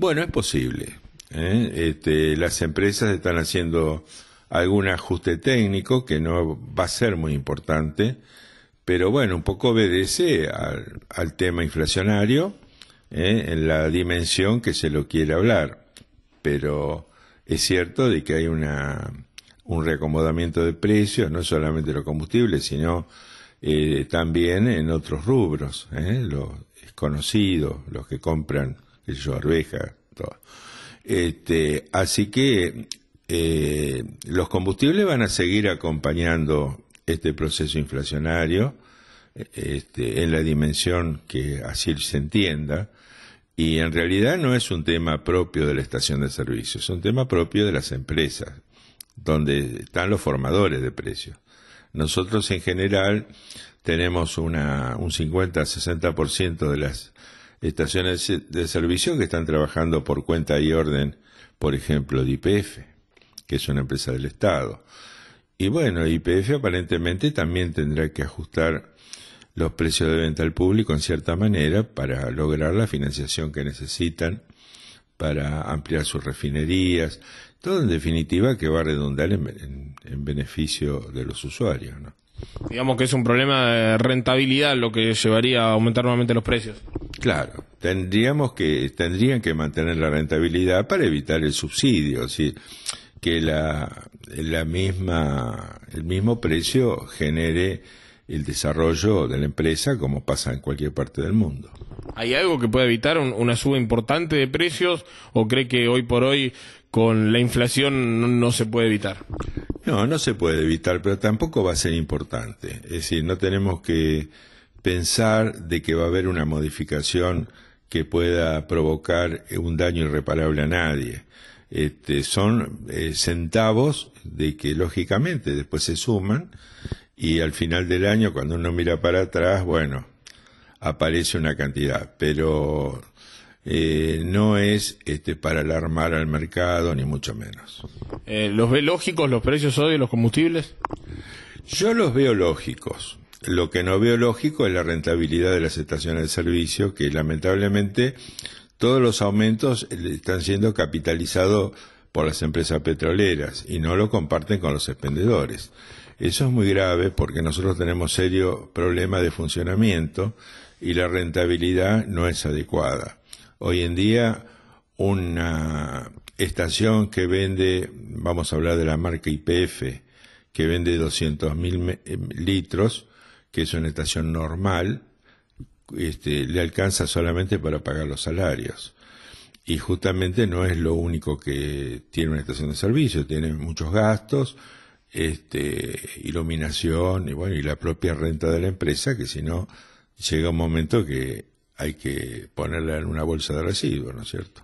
Bueno, es posible. ¿eh? Este, las empresas están haciendo algún ajuste técnico que no va a ser muy importante, pero bueno, un poco obedece al, tema inflacionario ¿eh? en la dimensión que se lo quiere hablar. Pero es cierto de que hay una, un reacomodamiento de precios, no solamente los combustibles, sino eh, también en otros rubros, los desconocidos, los que compran yo arveja, todo. Este, así que eh, los combustibles van a seguir acompañando este proceso inflacionario este, en la dimensión que así se entienda. Y en realidad no es un tema propio de la estación de servicio, es un tema propio de las empresas, donde están los formadores de precios. Nosotros en general tenemos una, un 50-60% de las estaciones de servicio que están trabajando por cuenta y orden, por ejemplo, de IPF, que es una empresa del Estado. Y bueno, IPF aparentemente también tendrá que ajustar los precios de venta al público en cierta manera para lograr la financiación que necesitan para ampliar sus refinerías, todo en definitiva que va a redundar en, beneficio de los usuarios. Digamos que es un problema de rentabilidad lo que llevaría a aumentar nuevamente los precios. Claro, tendríamos que, tendrían que mantener la rentabilidad para evitar el subsidio, ¿sí? que la, la misma, el mismo precio genere el desarrollo de la empresa como pasa en cualquier parte del mundo. ¿Hay algo que pueda evitar una suba importante de precios o cree que hoy por hoy con la inflación no, se puede evitar? No, no se puede evitar, pero tampoco va a ser importante. Es decir, no tenemos que pensar de que va a haber una modificación que pueda provocar un daño irreparable a nadie. Este, son eh, centavos de que lógicamente después se suman y al final del año cuando uno mira para atrás, bueno, aparece una cantidad, pero eh, no es este, para alarmar al mercado, ni mucho menos. Eh, ¿Los ve lógicos los precios hoy de los combustibles? Yo los veo lógicos. Lo que no veo lógico es la rentabilidad de las estaciones de servicio, que lamentablemente todos los aumentos eh, están siendo capitalizados por las empresas petroleras y no lo comparten con los expendedores. Eso es muy grave porque nosotros tenemos serio problema de funcionamiento y la rentabilidad no es adecuada. Hoy en día una estación que vende, vamos a hablar de la marca IPF, que vende 200.000 eh, litros, que es una estación normal, este, le alcanza solamente para pagar los salarios. Y justamente no es lo único que tiene una estación de servicio, tiene muchos gastos, este, iluminación y bueno, y la propia renta de la empresa, que si no, llega un momento que hay que ponerla en una bolsa de residuos, ¿no es cierto?